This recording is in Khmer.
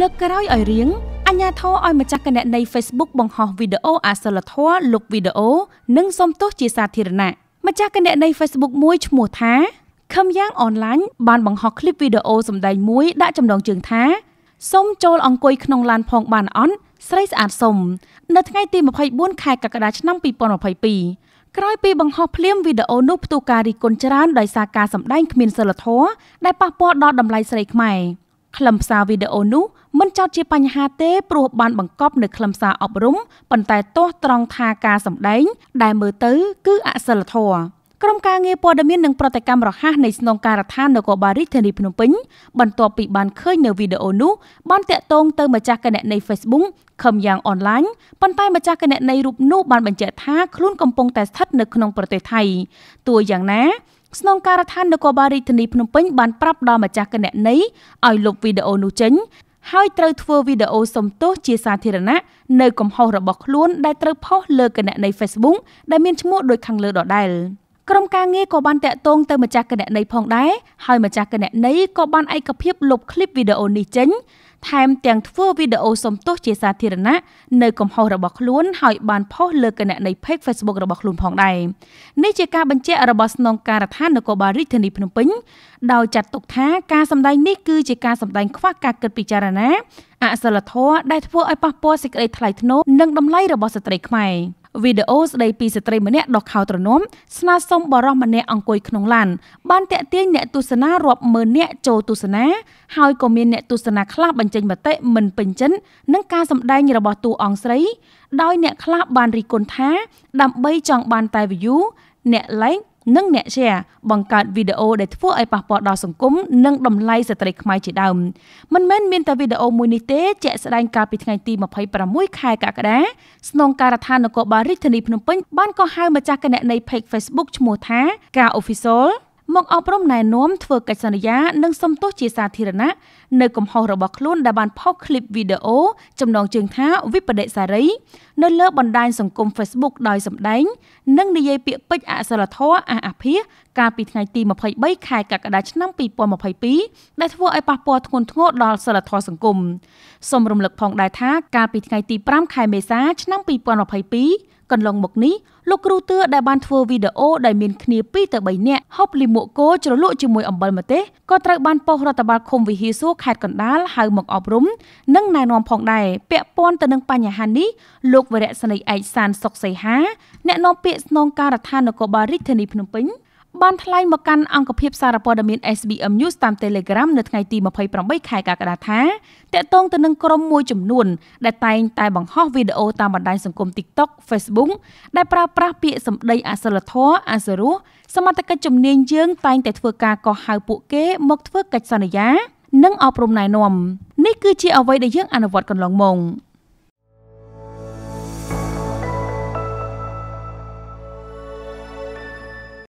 លើកក្រោយឲ្យរៀងអញ្ញាធរឲ្យម្ចាស់គណនី Facebook បង្ហោះវីដេអូអសិលធម៌លុបវីដេអូនិងសុំទោសជាសាធារណៈម្ចាស់គណនី Facebook មួយឈ្មោះថាខឹមយ៉ាងអនឡាញបានបង្ហោះគ្លីបវីដេអូសម្ដែងមួយដាក់ចំណងជើងថាសូមចូលអង្គុយក្នុងឡាន ផងបានអត់ស្រីស្អាតសុំនៅថ្ងៃទី24ខែកក្កដាឆ្នាំ2022ក្រោយពីបង្ហោះភ្លាមវីដេអូនោះផ្ទុះការរិះគន់ច្រើនដោយសារការសម្ដែងគ្មានសិលធម៌ដែលប៉ះពាល់ដល់តម្លៃស្រីខ្មែរខ្លឹមសារវីដេអូនោះមិនចោតជាបញ្ហាទេព្រោះបានបង្កប់នៅខ្លឹមសារអប់រំប៉ុន្តែទាស់ត្រង់ថាការសម្ដែង ដែលមើលទៅ គឺអសិលធម៌ក្រុមការងារព័ត៌មាននិងប្រតិកម្មរហ័សនៃស្នងការដ្ឋាននគរបាលរាជធានីភ្នំពេញបន្ទាប់ពីបានឃើញនៅវីដេអូនោះបានតាក់ទងទៅម្ចាស់គណនី Facebook ខឹមយ៉ាងអនឡាញប៉ុន្តែម្ចាស់គណនីរូបនោះបានបញ្ជាក់ថាខ្លួនកំពុងតែស្ថិតនៅក្នុងប្រទេសថៃទោះយ៉ាងណាស្នងការដ្ឋាននគរបាលរាជធានីភ្នំពេញបានប្រាប់ដល់ម្ចាស់គណនីឲ្យលុបវីដេអូនោះចេញហើយត្រូវធ្វើវីដេអូសុំទោសជាសាធារណៈនៅកំហុសរបស់ខ្លួនដែលត្រូវផុសលើគណនី Facebook ដែលមានឈ្មោះដូចខាងលើដដែល។ក្រុមការងារក៏បានតាក់ទងទៅម្ចាស់គណនីផងដែរហើយម្ចាស់គណនីក៏បានឯកភាពលុបคลิปវីដេអូនេះចេញថែមទាំងធ្វើវីដេអូសុំទោសជាសាធារណៈនៅកំហុសរបស់ខ្លួនហើយបានផុសលើគណនី Page Facebook របស់ខ្លួនផងដែរនេះជាការបញ្ជាក់របស់ស្នងការដ្ឋាននគរបាលរាជធានីភ្នំពេញដោយចាត់ទុកថាការសម្ដែងនេះគឺជាការសម្ដែងខ្វះការគិតពិចារណាអសិលធម៌ដែលធ្វើឲ្យប៉ះពាល់សេចក្តីថ្លៃថ្នូរនិងតម្លៃរបស់ស្ត្រីខ្មែរ។វីដេអូស្ដីពីស្ត្រីម្នាក់ដុសខោត្រនំស្នើសុំបរិសម្នាក់អង្គុយក្នុងឡានបានតាក់ទាញអ្នកទស្សនារាប់ម៉ឺននាក់ចូលទស្សនាហើយក៏មានអ្នកទស្សនាខ្លះបញ្ចេញមតិមិនពេញចិត្តនឹងការសម្ដែងរបស់តួអង្គស្រីដោយអ្នកខ្លះបានរិះគន់ថា ដើម្បីចង់បានតែ view អ្នក like និងអ្នក share បង្កើតវីដេអូដែលធ្វើឲ្យប៉ះពាល់ដល់សង្គមនិងតម្លៃស្ត្រីខ្មែរជាដើមមិនមែនមានតែវីដេអូមួយនេះទេជាក់ស្ដែងកាលពីថ្ងៃទី26ខែកក្កដាស្នងការដ្ឋាននគរបាលរាជធានីភ្នំពេញបានកោះហៅម្ចាស់គណនី page Facebook ឈ្មោះថាការ official មកអប់រំណែនាំធ្វើកិច្ចសន្យានិងសំទោសជាសាធារណៈនៅកំហុសរបស់ខ្លួនដែលបានផុសคลิปវីដេអូចំណងជើងថាវិបដិសារី នៅលើបណ្ដាញសង្គម Facebook ដោយសម្ដែងនិងនិយាយពាក្យពេចន៍អសិលធម៌អះអាភាសកាលពីថ្ងៃទី23ខែកក្កដាឆ្នាំ2022ដែលធ្វើឲ្យប៉ះពាល់ធ្ងន់ធ្ងរដល់សិលធម៌សង្គមសូមរំលឹកផងដែរថាកាលពីថ្ងៃទី5ខែមេសាឆ្នាំ2022កន្លងមកនេះលោកគ្រូទឿដែលបានធ្វើវីដេអូដែលមានគ្នា2ទៅ3នាក់ហូបលីមួកគោជ្រលក់ជាមួយអំបិលម្ទេសក៏ត្រូវបានប៉ុស្តិ៍រដ្ឋបាលឃុំវិហារសួរខេត្តកណ្ដាលហៅមកអប់រំ និងណែនាំផងដែរពាក់ព័ន្ធទៅនឹងបញ្ហានេះលោកវរៈសនីឯកសានសុកសីហាអ្នកនាំពាក្យស្នងការដ្ឋាននគរបាលរាជធានីភ្នំពេញបានថ្លែងមកកាន់អង្គភាពសារព័ត៌មាន SBM News តាម Telegram នៅថ្ងៃទី28ខែកក្កដាថាតកតងទៅនឹងក្រុមមួយចំនួនដែលតែងតែបង្ហោះវីដេអូតាមបណ្ដាញសង្គម TikTok Facebook ដែលប្រើប្រាស់ពាក្យសម្ដីអសិលធម៌អសរោះសមត្ថកិច្ចជំនាញយើងតែងតែធ្វើការកោះហៅពួកគេ មកធ្វើកិច្ចសន្យា និងអប់រំណែនាំនេះគឺជាអ្វីដែលយើងអនុវត្តកន្លងមក